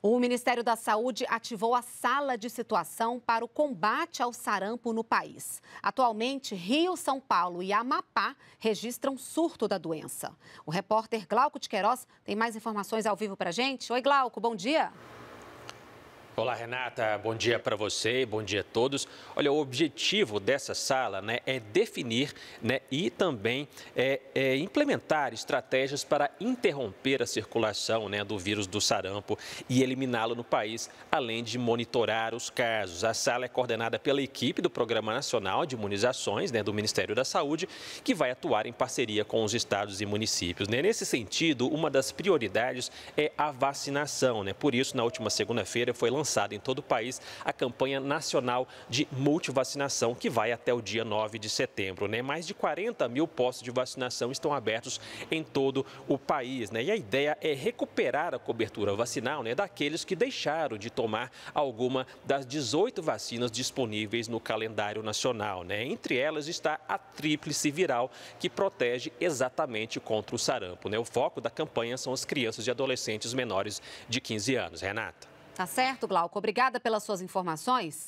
O Ministério da Saúde ativou a sala de situação para o combate ao sarampo no país. Atualmente, Rio, São Paulo e Amapá registram surto da doença. O repórter Glauco de Queiroz tem mais informações ao vivo para gente. Oi, Glauco, bom dia. Olá, Renata. Bom dia para você, bom dia a todos. Olha, o objetivo dessa sala né, é definir né, e também é, é implementar estratégias para interromper a circulação né, do vírus do sarampo e eliminá-lo no país, além de monitorar os casos. A sala é coordenada pela equipe do Programa Nacional de Imunizações né, do Ministério da Saúde, que vai atuar em parceria com os estados e municípios. Né. Nesse sentido, uma das prioridades é a vacinação. Né. Por isso, na última segunda-feira foi lançado lançada em todo o país a campanha nacional de multivacinação, que vai até o dia 9 de setembro. Né? Mais de 40 mil postos de vacinação estão abertos em todo o país. Né? E a ideia é recuperar a cobertura vacinal né, daqueles que deixaram de tomar alguma das 18 vacinas disponíveis no calendário nacional. Né? Entre elas está a tríplice viral, que protege exatamente contra o sarampo. Né? O foco da campanha são as crianças e adolescentes menores de 15 anos. Renata. Tá certo, Glauco? Obrigada pelas suas informações.